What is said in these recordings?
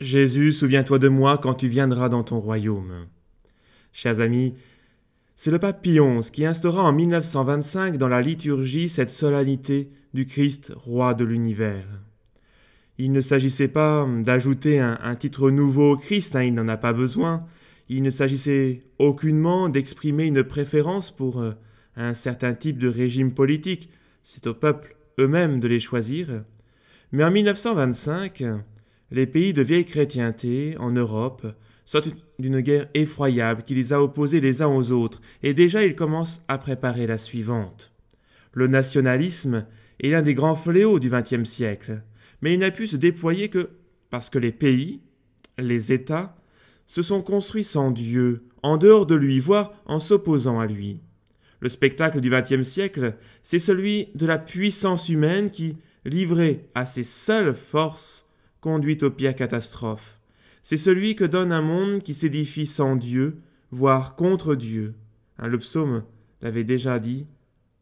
Jésus, souviens-toi de moi quand tu viendras dans ton royaume. Chers amis, c'est le pape Pie qui instaura en 1925 dans la liturgie cette solennité du Christ roi de l'univers. Il ne s'agissait pas d'ajouter un, titre nouveau au Christ, hein, il n'en a pas besoin. Il ne s'agissait aucunement d'exprimer une préférence pour euh, un certain type de régime politique, c'est au peuple eux-mêmes de les choisir. Mais en 1925, les pays de vieille chrétienté, en Europe, sortent d'une guerre effroyable qui les a opposés les uns aux autres, et déjà ils commencent à préparer la suivante. Le nationalisme est l'un des grands fléaux du XXe siècle, mais il n'a pu se déployer que parce que les pays, les États, se sont construits sans Dieu, en dehors de lui, voire en s'opposant à lui. Le spectacle du XXe siècle, c'est celui de la puissance humaine qui, livrée à ses seules forces, conduit aux pires catastrophes. C'est celui que donne un monde qui s'édifie sans Dieu, voire contre Dieu. Hein, le psaume l'avait déjà dit.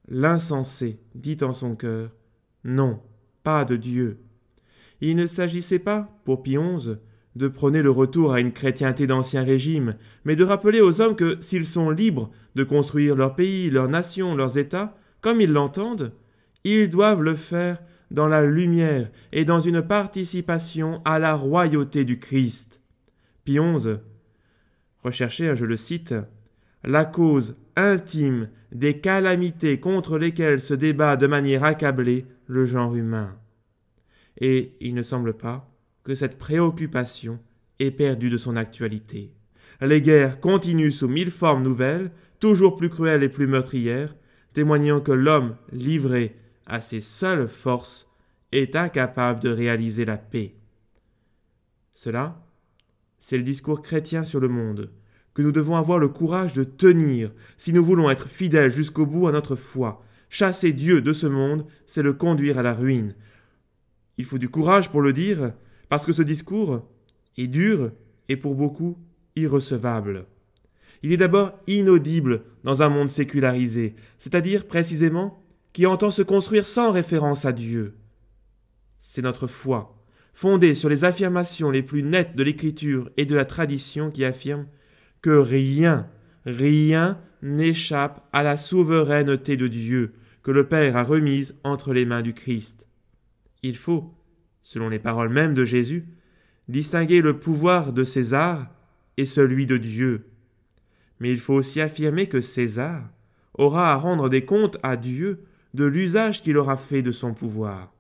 L'insensé dit en son cœur Non, pas de Dieu. Il ne s'agissait pas, pour Pie de prôner le retour à une chrétienté d'ancien régime, mais de rappeler aux hommes que, s'ils sont libres de construire leur pays, leur nation, leurs États, comme ils l'entendent, ils doivent le faire dans la lumière et dans une participation à la royauté du Christ. Pie XI recherchez, hein, je le cite, la cause intime des calamités contre lesquelles se débat de manière accablée le genre humain. Et il ne semble pas que cette préoccupation ait perdu de son actualité. Les guerres continuent sous mille formes nouvelles, toujours plus cruelles et plus meurtrières, témoignant que l'homme livré à ses seules forces, est incapable de réaliser la paix. Cela, c'est le discours chrétien sur le monde, que nous devons avoir le courage de tenir si nous voulons être fidèles jusqu'au bout à notre foi. Chasser Dieu de ce monde, c'est le conduire à la ruine. Il faut du courage pour le dire, parce que ce discours est dur et pour beaucoup irrecevable. Il est d'abord inaudible dans un monde sécularisé, c'est-à-dire précisément qui entend se construire sans référence à Dieu. C'est notre foi, fondée sur les affirmations les plus nettes de l'Écriture et de la tradition qui affirme que rien, rien n'échappe à la souveraineté de Dieu que le Père a remise entre les mains du Christ. Il faut, selon les paroles mêmes de Jésus, distinguer le pouvoir de César et celui de Dieu. Mais il faut aussi affirmer que César aura à rendre des comptes à Dieu de l'usage qu'il aura fait de son pouvoir.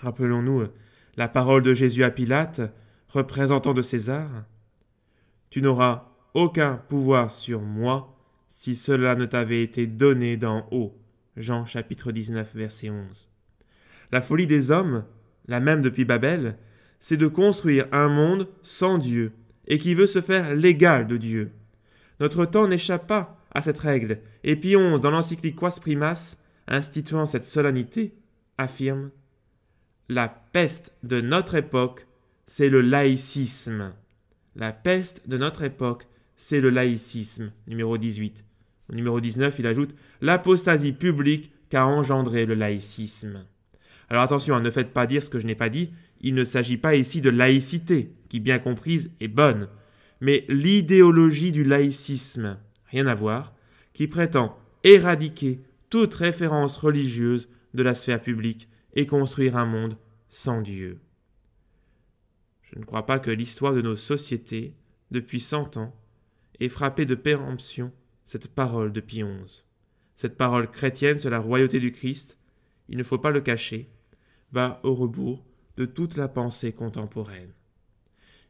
Rappelons-nous euh, la parole de Jésus à Pilate, représentant de César. Tu n'auras aucun pouvoir sur moi si cela ne t'avait été donné d'en haut. Jean chapitre 19 verset 11. La folie des hommes, la même depuis Babel, c'est de construire un monde sans Dieu et qui veut se faire l'égal de Dieu. Notre temps n'échappe pas à cette règle, et Pie dans l'encyclique Quas instituant cette solennité, affirme La peste de notre époque, c'est le laïcisme. La peste de notre époque, c'est le laïcisme. Numéro 18. Au numéro 19, il ajoute L'apostasie publique qu'a engendré le laïcisme. Alors attention, hein, ne faites pas dire ce que je n'ai pas dit. Il ne s'agit pas ici de laïcité, qui bien comprise est bonne, mais l'idéologie du laïcisme, rien à voir, qui prétend éradiquer toute référence religieuse de la sphère publique et construire un monde sans Dieu. Je ne crois pas que l'histoire de nos sociétés, depuis cent ans, ait frappé de péremption cette parole de Pie Cette parole chrétienne sur la royauté du Christ, il ne faut pas le cacher, va au rebours de toute la pensée contemporaine.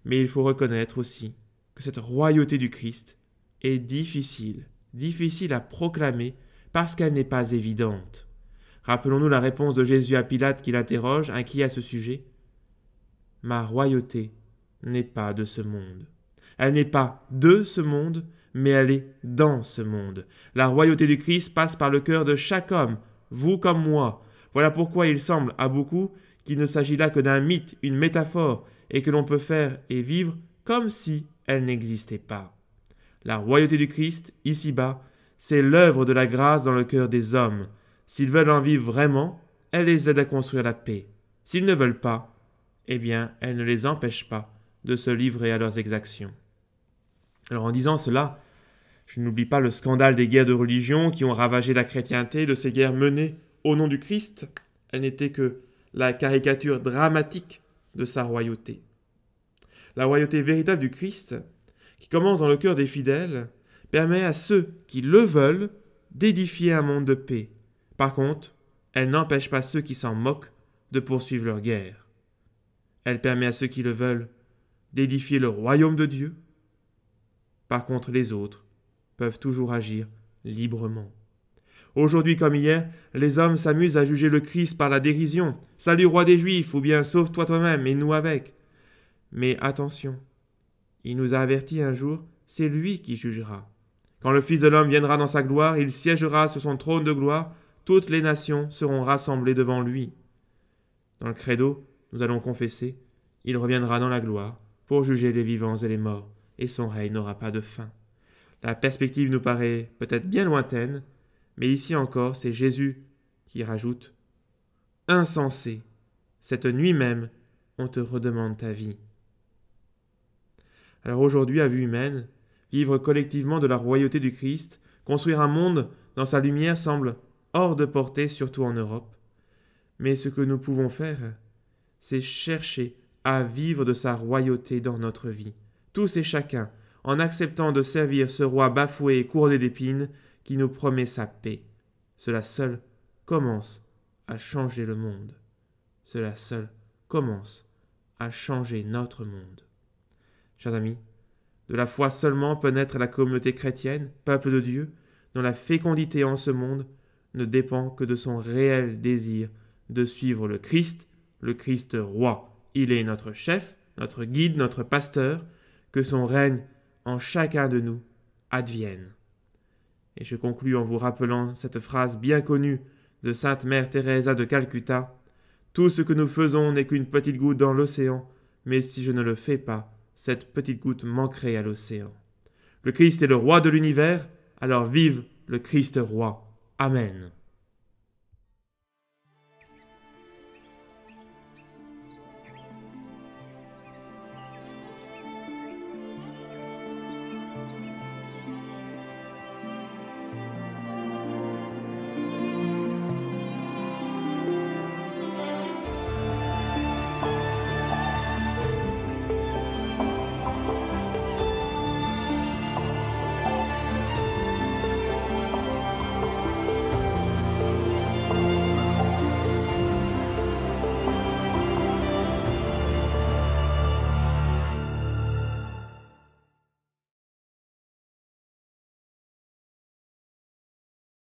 Mais il faut reconnaître aussi que cette royauté du Christ est difficile, difficile à proclamer parce qu'elle n'est pas évidente. Rappelons-nous la réponse de Jésus à Pilate qui l'interroge, inquiet à ce sujet. Ma royauté n'est pas de ce monde. Elle n'est pas de ce monde, mais elle est dans ce monde. La royauté du Christ passe par le cœur de chaque homme, vous comme moi. Voilà pourquoi il semble à beaucoup qu'il ne s'agit là que d'un mythe, une métaphore, et que l'on peut faire et vivre comme si elle n'existait pas. La royauté du Christ, ici-bas, c'est l'œuvre de la grâce dans le cœur des hommes. S'ils veulent en vivre vraiment, elle les aide à construire la paix. S'ils ne veulent pas, eh bien, elle ne les empêche pas de se livrer à leurs exactions. Alors en disant cela, je n'oublie pas le scandale des guerres de religion qui ont ravagé la chrétienté, de ces guerres menées au nom du Christ. Elles n'étaient que la caricature dramatique de sa royauté. La royauté véritable du Christ, qui commence dans le cœur des fidèles, permet à ceux qui le veulent d'édifier un monde de paix. Par contre, elle n'empêche pas ceux qui s'en moquent de poursuivre leur guerre. Elle permet à ceux qui le veulent d'édifier le royaume de Dieu. Par contre, les autres peuvent toujours agir librement. Aujourd'hui comme hier, les hommes s'amusent à juger le Christ par la dérision. Salut roi des Juifs, ou bien sauve-toi toi-même et nous avec. Mais attention, il nous a avertis un jour, c'est lui qui jugera. Quand le Fils de l'homme viendra dans sa gloire, il siégera sur son trône de gloire, toutes les nations seront rassemblées devant lui. Dans le credo, nous allons confesser, il reviendra dans la gloire pour juger les vivants et les morts, et son règne n'aura pas de fin. La perspective nous paraît peut-être bien lointaine, mais ici encore c'est Jésus qui rajoute ⁇ Insensé, cette nuit même, on te redemande ta vie ⁇ Alors aujourd'hui, à vue humaine, vivre collectivement de la royauté du Christ, construire un monde dans sa lumière semble hors de portée, surtout en Europe. Mais ce que nous pouvons faire, c'est chercher à vivre de sa royauté dans notre vie, tous et chacun, en acceptant de servir ce roi bafoué et couronné d'épines qui nous promet sa paix. Cela seul commence à changer le monde. Cela seul commence à changer notre monde. Chers amis, de la foi seulement peut naître la communauté chrétienne, peuple de Dieu, dont la fécondité en ce monde ne dépend que de son réel désir de suivre le Christ, le Christ roi. Il est notre chef, notre guide, notre pasteur, que son règne en chacun de nous advienne. Et je conclus en vous rappelant cette phrase bien connue de Sainte Mère Teresa de Calcutta. Tout ce que nous faisons n'est qu'une petite goutte dans l'océan, mais si je ne le fais pas, cette petite goutte manquerait à l'océan. Le Christ est le roi de l'univers, alors vive le Christ roi. Amen.